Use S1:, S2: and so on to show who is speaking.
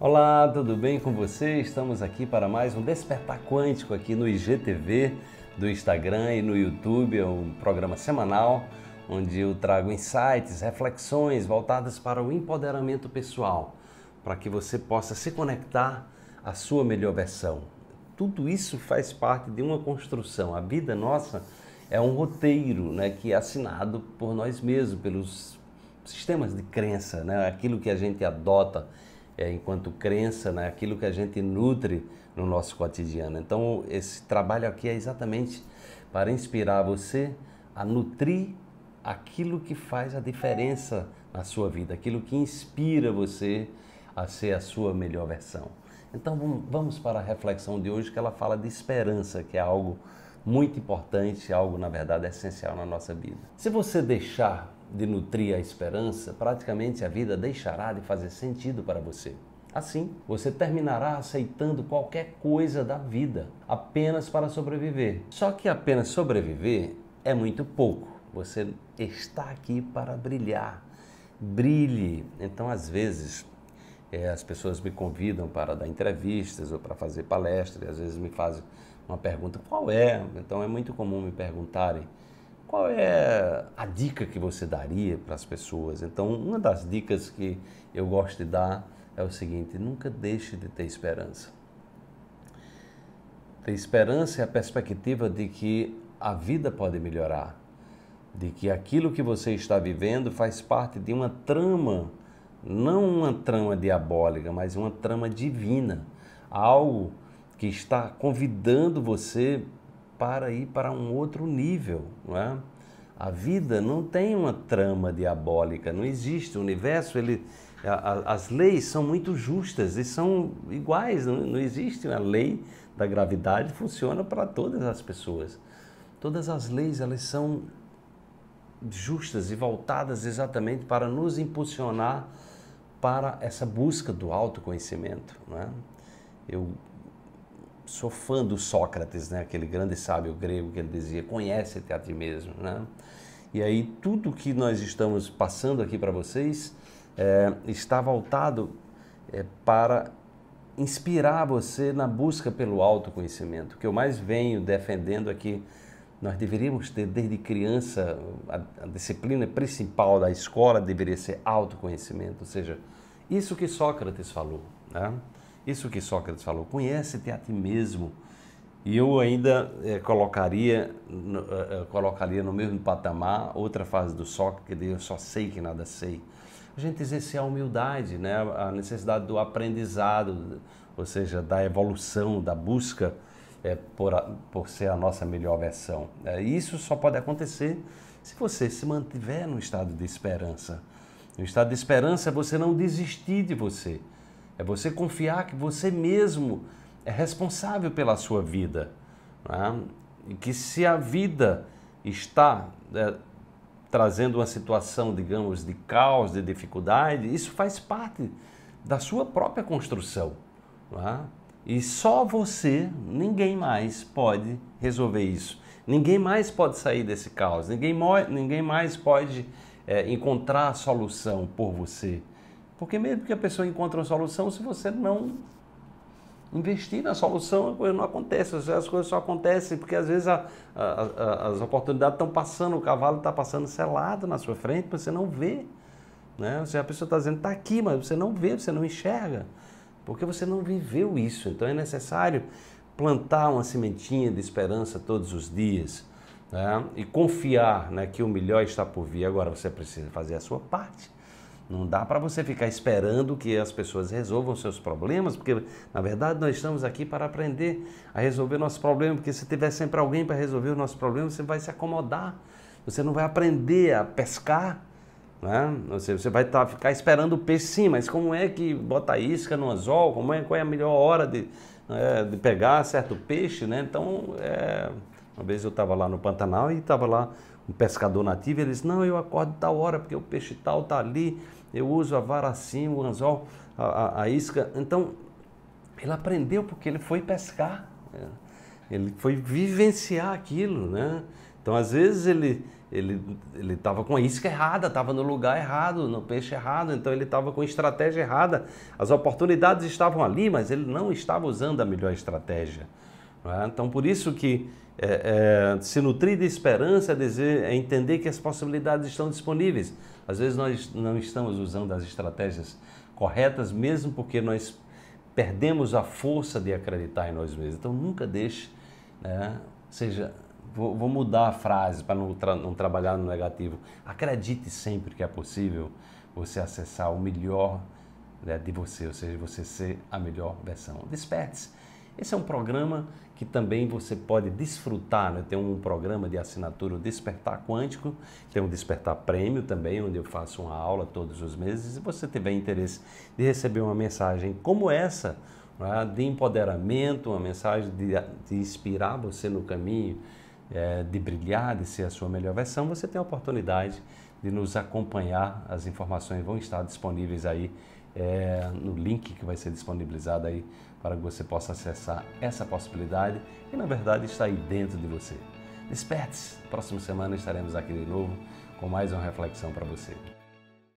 S1: Olá, tudo bem com você? Estamos aqui para mais um Despertar Quântico aqui no IGTV, do Instagram e no YouTube, é um programa semanal onde eu trago insights, reflexões voltadas para o empoderamento pessoal, para que você possa se conectar à sua melhor versão. Tudo isso faz parte de uma construção. A vida nossa é um roteiro né, que é assinado por nós mesmos, pelos sistemas de crença, né, aquilo que a gente adota é, enquanto crença, né? aquilo que a gente nutre no nosso cotidiano. Então, esse trabalho aqui é exatamente para inspirar você a nutrir aquilo que faz a diferença na sua vida, aquilo que inspira você a ser a sua melhor versão. Então vamos para a reflexão de hoje que ela fala de esperança, que é algo muito importante, algo na verdade essencial na nossa vida. Se você deixar de nutrir a esperança, praticamente a vida deixará de fazer sentido para você. Assim, você terminará aceitando qualquer coisa da vida apenas para sobreviver. Só que apenas sobreviver é muito pouco. Você está aqui para brilhar. Brilhe. Então, às vezes, é, as pessoas me convidam para dar entrevistas ou para fazer palestras, e às vezes me fazem uma pergunta: qual é? Então, é muito comum me perguntarem
S2: qual é
S1: a dica que você daria para as pessoas? Então, uma das dicas que eu gosto de dar é o seguinte: nunca deixe de ter esperança. Ter esperança é a perspectiva de que a vida pode melhorar, de que aquilo que você está vivendo faz parte de uma trama, não uma trama diabólica, mas uma trama divina, algo que está convidando você para ir para um outro nível. Não é? A vida não tem uma trama diabólica, não existe. O universo, ele, a, a, as leis são muito justas e são iguais, não, não existe A lei da gravidade, funciona para todas as pessoas. Todas as leis, elas são justas e voltadas exatamente para nos impulsionar para essa busca do autoconhecimento. Não é? Eu sou fã do Sócrates, né? aquele grande sábio grego que ele dizia: conhece-te a ti mesmo. Né? E aí, tudo que nós estamos passando aqui para vocês é, está voltado é, para inspirar você na busca pelo autoconhecimento. O que eu mais venho defendendo aqui é nós deveríamos ter desde criança a, a, disciplina principal da escola deveria ser autoconhecimento, ou seja, isso que Sócrates falou, né? Isso que Sócrates falou, conhece-te a ti mesmo. E eu ainda é, colocaria, no, é, colocaria no mesmo patamar outra fase do Sócrates, que eu só sei que nada sei. A gente exercer a humildade, né? a necessidade do aprendizado, ou seja, da evolução, da busca é, por, a, por ser a nossa melhor versão. É, isso só pode acontecer se você se mantiver no estado de esperança. No estado de esperança é você não desistir de você. É você confiar que você mesmo é responsável pela sua vida. Né? E que se a vida está é, trazendo uma situação, digamos, de caos, de dificuldade, isso faz parte da sua própria construção. Né? E só você, ninguém mais pode resolver isso. Ninguém mais pode sair desse caos, ninguém, ninguém mais pode é, encontrar a solução por você. Porque mesmo que a pessoa encontre uma solução, se você não investir na solução, a coisa não acontece. As coisas só acontecem porque às vezes a, a, a, as oportunidades estão passando, o cavalo está passando selado na sua frente, você não vê. Né? Você, a pessoa está dizendo, está aqui, mas você não vê, você não enxerga. Porque você não viveu isso. Então é necessário plantar uma sementinha de esperança todos os dias. Né? E confiar né, que o melhor está por vir. Agora você precisa fazer a sua parte. Não dá para você ficar esperando que as pessoas resolvam seus problemas, porque na verdade nós estamos aqui para aprender a resolver nossos problemas, porque se tiver sempre alguém para resolver o nosso problema, você vai se acomodar, você não vai aprender a pescar, né? você, você vai tá, ficar esperando o peixe sim, mas como é que bota isca no anzol, como é, qual é a melhor hora de, é, de pegar certo peixe, né? Então, é... uma vez eu estava lá no Pantanal e estava lá um pescador nativo, ele diz, não, eu acordo tal hora, porque o peixe tal está ali, eu uso a vara assim, o anzol, a, a, a isca. Então, ele aprendeu porque ele foi pescar, né? ele foi vivenciar aquilo, né? Então, às vezes, ele ele ele estava com a isca errada, estava no lugar errado, no peixe errado, então ele estava com a estratégia errada. As oportunidades estavam ali, mas ele não estava usando a melhor estratégia. É? Então, por isso que é, é, se nutrir de esperança é, dizer, é entender que as possibilidades estão disponíveis. Às vezes nós não estamos usando as estratégias corretas, mesmo porque nós perdemos a força de acreditar em nós mesmos. Então, nunca deixe, né? seja, vou, vou mudar a frase para não, tra não trabalhar no negativo. Acredite sempre que é possível você acessar o melhor né, de você, ou seja, você ser a melhor versão. Desperte-se esse é um programa que também você pode desfrutar. Né? Tem um programa de assinatura, o Despertar Quântico, tem um Despertar Prêmio também, onde eu faço uma aula todos os meses. Se você tiver interesse de receber uma mensagem como essa, né? de empoderamento, uma mensagem de, de inspirar você no caminho, é, de brilhar, de ser a sua melhor versão, você tem a oportunidade de nos acompanhar. As informações vão estar disponíveis aí é, no link que vai ser disponibilizado aí para que você possa acessar essa possibilidade e na verdade está aí dentro de você. Desperte-se, próxima semana estaremos aqui de novo com mais uma reflexão para você.